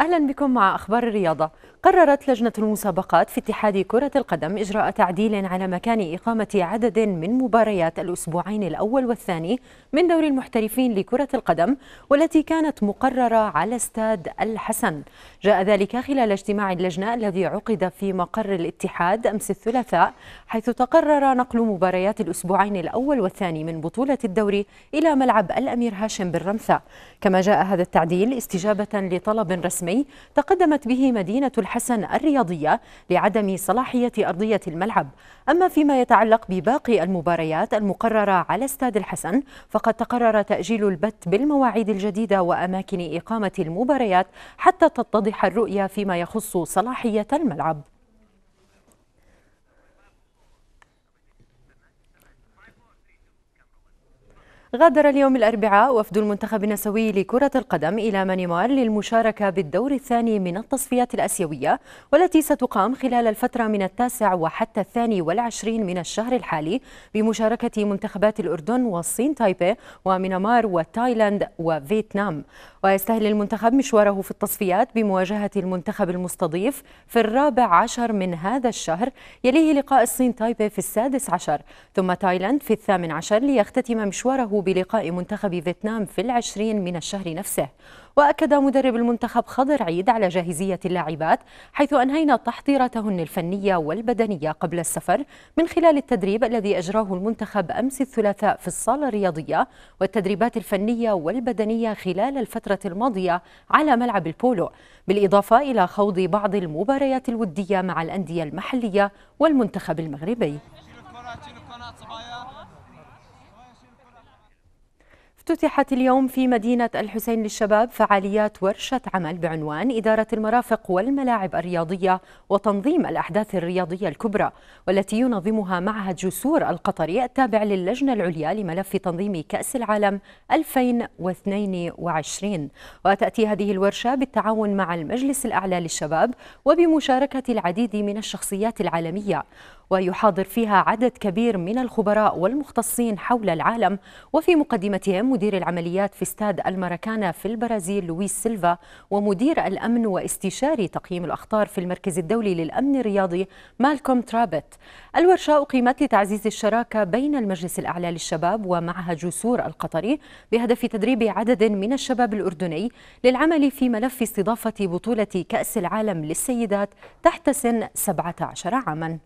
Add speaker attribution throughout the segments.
Speaker 1: أهلا بكم مع أخبار الرياضة قررت لجنة المسابقات في اتحاد كرة القدم إجراء تعديل على مكان إقامة عدد من مباريات الأسبوعين الأول والثاني من دوري المحترفين لكرة القدم والتي كانت مقررة على استاد الحسن جاء ذلك خلال اجتماع اللجنة الذي عقد في مقر الاتحاد أمس الثلاثاء حيث تقرر نقل مباريات الأسبوعين الأول والثاني من بطولة الدوري إلى ملعب الأمير هاشم بالرمثة كما جاء هذا التعديل استجابة لطلب رسمي تقدمت به مدينة الحسن الحسن الرياضية لعدم صلاحية أرضية الملعب أما فيما يتعلق بباقي المباريات المقررة على استاد الحسن فقد تقرر تأجيل البت بالمواعيد الجديدة وأماكن إقامة المباريات حتى تتضح الرؤية فيما يخص صلاحية الملعب غادر اليوم الأربعاء وفد المنتخب النسوي لكرة القدم إلى مانيمار للمشاركة بالدور الثاني من التصفيات الأسيوية والتي ستقام خلال الفترة من التاسع وحتى الثاني والعشرين من الشهر الحالي بمشاركة منتخبات الأردن والصين تايبي ومينمار وتايلاند وفيتنام ويستهل المنتخب مشواره في التصفيات بمواجهة المنتخب المستضيف في الرابع عشر من هذا الشهر يليه لقاء الصين تايبي في السادس عشر ثم تايلاند في الثامن عشر ليختتم مشواره بلقاء منتخب فيتنام في العشرين من الشهر نفسه وأكد مدرب المنتخب خضر عيد على جاهزية اللاعبات حيث أنهينا تحضيراتهن الفنية والبدنية قبل السفر من خلال التدريب الذي أجراه المنتخب أمس الثلاثاء في الصالة الرياضية والتدريبات الفنية والبدنية خلال الفترة الماضية على ملعب البولو بالإضافة إلى خوض بعض المباريات الودية مع الأندية المحلية والمنتخب المغربي افتتحت اليوم في مدينة الحسين للشباب فعاليات ورشة عمل بعنوان إدارة المرافق والملاعب الرياضية وتنظيم الأحداث الرياضية الكبرى والتي ينظمها معهد جسور القطري التابع للجنة العليا لملف تنظيم كأس العالم 2022 وتأتي هذه الورشة بالتعاون مع المجلس الأعلى للشباب وبمشاركة العديد من الشخصيات العالمية ويحاضر فيها عدد كبير من الخبراء والمختصين حول العالم وفي مقدمتهم مدير العمليات في استاد الماراكانا في البرازيل لويس سيلفا ومدير الأمن واستشاري تقييم الأخطار في المركز الدولي للأمن الرياضي مالكوم ترابت الورشة أقيمت لتعزيز الشراكة بين المجلس الأعلى للشباب ومعهد جسور القطري بهدف تدريب عدد من الشباب الأردني للعمل في ملف استضافة بطولة كأس العالم للسيدات تحت سن 17 عاماً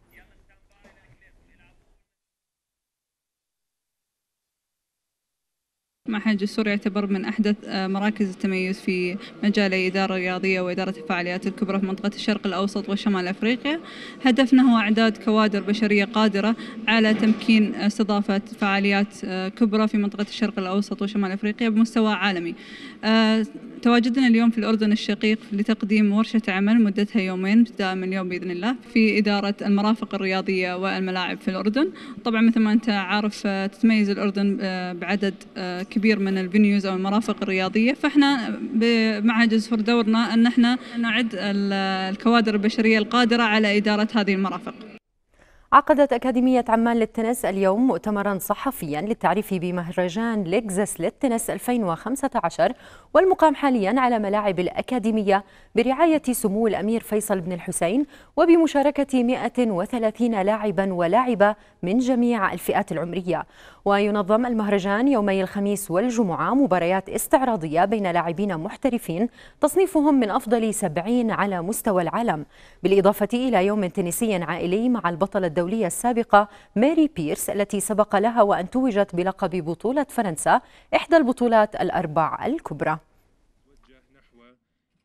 Speaker 2: معهد جسور يعتبر من أحدث آه، مراكز التميز في مجال الإدارة الرياضية وإدارة الفعاليات الكبرى في منطقة الشرق الأوسط وشمال أفريقيا هدفنا هو إعداد كوادر بشرية قادرة على تمكين استضافة فعاليات آه، كبرى في منطقة الشرق الأوسط وشمال أفريقيا بمستوى عالمي آه، تواجدنا اليوم في الأردن الشقيق لتقديم ورشة عمل مدتها يومين ابتداء من اليوم بإذن الله في إدارة المرافق الرياضية والملاعب في الأردن طبعا مثل ما أنت عارف تتميز الأردن بعدد كبير من الفينيوز او المرافق الرياضيه فاحنا مع جزفر دورنا ان احنا نعد الكوادر البشريه القادره على اداره هذه المرافق
Speaker 1: عقدت أكاديمية عمان للتنس اليوم مؤتمرا صحفيا للتعريف بمهرجان ليكزس للتنس 2015 والمقام حاليا على ملاعب الأكاديمية برعاية سمو الأمير فيصل بن الحسين وبمشاركة 130 لاعبا ولاعبة من جميع الفئات العمرية وينظم المهرجان يومي الخميس والجمعة مباريات استعراضية بين لاعبين محترفين تصنيفهم من أفضل 70 على مستوى العالم بالإضافة إلى يوم تنسي عائلي مع البطل الدولي الدولية السابقة ماري بيرس التي سبق لها وأن توجت بلقب بطولة فرنسا إحدى البطولات الأربع الكبرى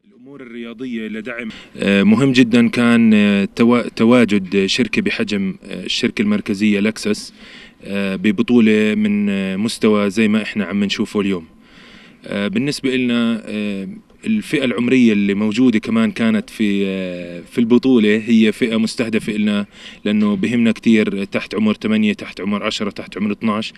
Speaker 1: الامور الرياضيه لدعم آه، مهم جدا كان آه، تواجد شركه بحجم آه، الشركه المركزيه لكسس ببطوله من مستوى زي ما احنا عم نشوفه اليوم بالنسبه لنا الفئه العمريه اللي موجوده كمان كانت في آه، في البطوله هي فئه مستهدفه لنا لانه بهمنا كثير تحت عمر 8 تحت عمر 10 تحت عمر 12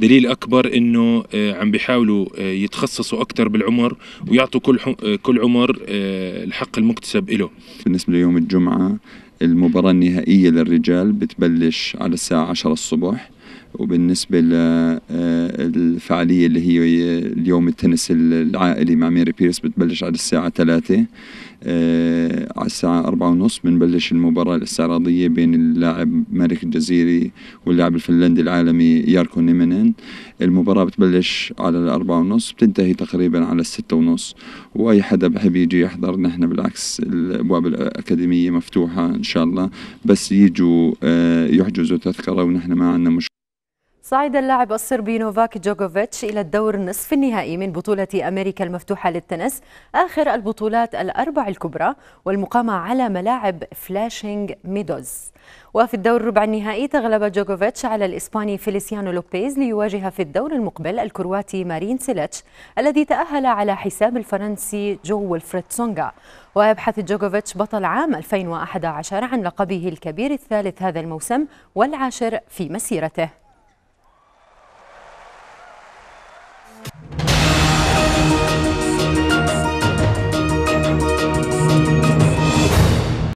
Speaker 1: دليل اكبر انه آه، عم بيحاولوا آه، يتخصصوا اكثر بالعمر ويعطوا كل كل عمر الحق المكتسب له بالنسبه ليوم الجمعه المباراة النهائية للرجال بتبلش على الساعة 10 الصبح وبالنسبة للفعالية آه، اللي هي اليوم التنس العائلي مع ميري بيرس بتبلش على الساعة ثلاثة آه، على الساعة أربعة ونص بنبلش المباراة الاستعراضية بين اللاعب مالك الجزيري واللاعب الفنلندي العالمي ياركو نيمنين المباراة بتبلش على الأربعة ونص بتنتهي تقريبا على الستة ونص وأي حدا بحب يجي يحضر نحن بالعكس الأبواب الأكاديمية مفتوحة إن شاء الله بس يجوا آه، يحجزوا تذكرة ونحن ما عندنا مشكلة صعد اللاعب الصربي نوفاك جوكوفيتش إلى الدور نصف النهائي من بطولة أمريكا المفتوحة للتنس آخر البطولات الأربع الكبرى والمقامة على ملاعب فلاشينج ميدوز وفي الدور ربع النهائي تغلب جوكوفيتش على الإسباني فيليسيانو لوبيز ليواجه في الدور المقبل الكرواتي مارين سيلتش الذي تأهل على حساب الفرنسي جو ويلفريد سونغا ويبحث جوكوفيتش بطل عام 2011 عن لقبه الكبير الثالث هذا الموسم والعاشر في مسيرته